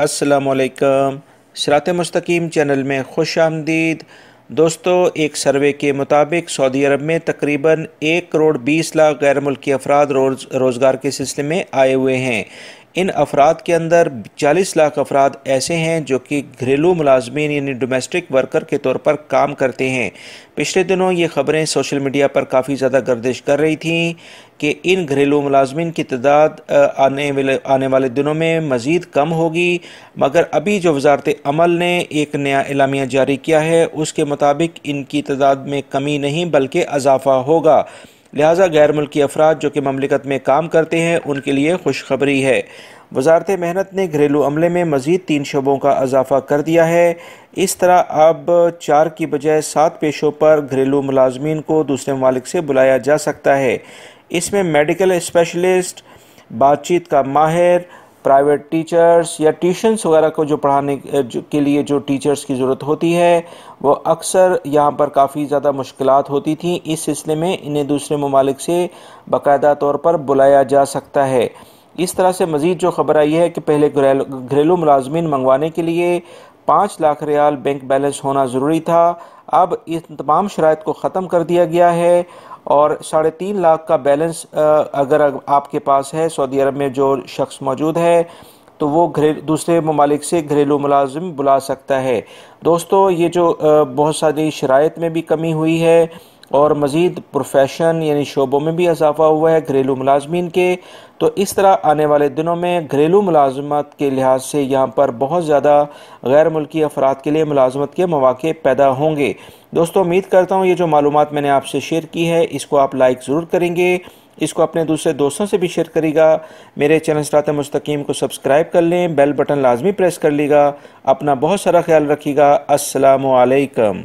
السلام علیکم سرات مستقیم چینل میں خوش آمدید دوستو ایک سروے کے مطابق سعودی عرب میں تقریباً ایک کروڑ بیس لاکھ غیر ملکی افراد روز روزگار کے سلسلے میں آئے ہوئے ہیں ان افراد کے اندر چالیس لاکھ افراد ایسے ہیں جو کہ گھریلو ملازمین یعنی ڈومیسٹک ورکر کے طور پر کام کرتے ہیں پچھلے دنوں یہ خبریں سوشل میڈیا پر کافی زیادہ گردش کر رہی تھیں کہ ان گھریلو ملازمین کی تعداد آنے آنے والے دنوں میں مزید کم ہوگی مگر ابھی جو وزارت عمل نے ایک نیا اعلامیہ جاری کیا ہے اس کے مطابق ان کی تعداد میں کمی نہیں بلکہ اضافہ ہوگا لہٰذا غیر ملکی افراد جو کہ مملکت میں کام کرتے ہیں ان کے لیے خوشخبری ہے وزارت محنت نے گھریلو عملے میں مزید تین شعبوں کا اضافہ کر دیا ہے اس طرح اب چار کی بجائے سات پیشوں پر گھریلو ملازمین کو دوسرے ممالک سے بلایا جا سکتا ہے اس میں میڈیکل اسپیشلسٹ بات چیت کا ماہر پرائیویٹ ٹیچرس یا ٹیوشنس وغیرہ کو جو پڑھانے کے لیے جو ٹیچرس کی ضرورت ہوتی ہے وہ اکثر یہاں پر کافی زیادہ مشکلات ہوتی تھیں اس سلسلے میں انہیں دوسرے ممالک سے باقاعدہ طور پر بلایا جا سکتا ہے اس طرح سے مزید جو خبر آئی ہے کہ پہلے گھریلو ملازمین منگوانے کے لیے پانچ لاکھ ریال بینک بیلنس ہونا ضروری تھا اب اس تمام شرائط کو ختم کر دیا گیا ہے اور ساڑھے تین لاکھ کا بیلنس اگر آپ کے پاس ہے سعودی عرب میں جو شخص موجود ہے تو وہ دوسرے ممالک سے گھریلو ملازم بلا سکتا ہے دوستو یہ جو بہت ساری شرائط میں بھی کمی ہوئی ہے اور مزید پروفیشن یعنی شعبوں میں بھی اضافہ ہوا ہے گھریلو ملازمین کے تو اس طرح آنے والے دنوں میں گھریلو ملازمت کے لحاظ سے یہاں پر بہت زیادہ غیر ملکی افراد کے لیے ملازمت کے مواقع پیدا ہوں گے دوستوں امید کرتا ہوں یہ جو معلومات میں نے آپ سے شیئر کی ہے اس کو آپ لائک ضرور کریں گے اس کو اپنے دوسرے دوستوں سے بھی شیئر کری گا میرے چینل سرات مستقیم کو سبسکرائب کر لیں بیل بٹن لازمی پریس کر لیے گا اپنا بہت سارا خیال رکھیے گا السلام علیکم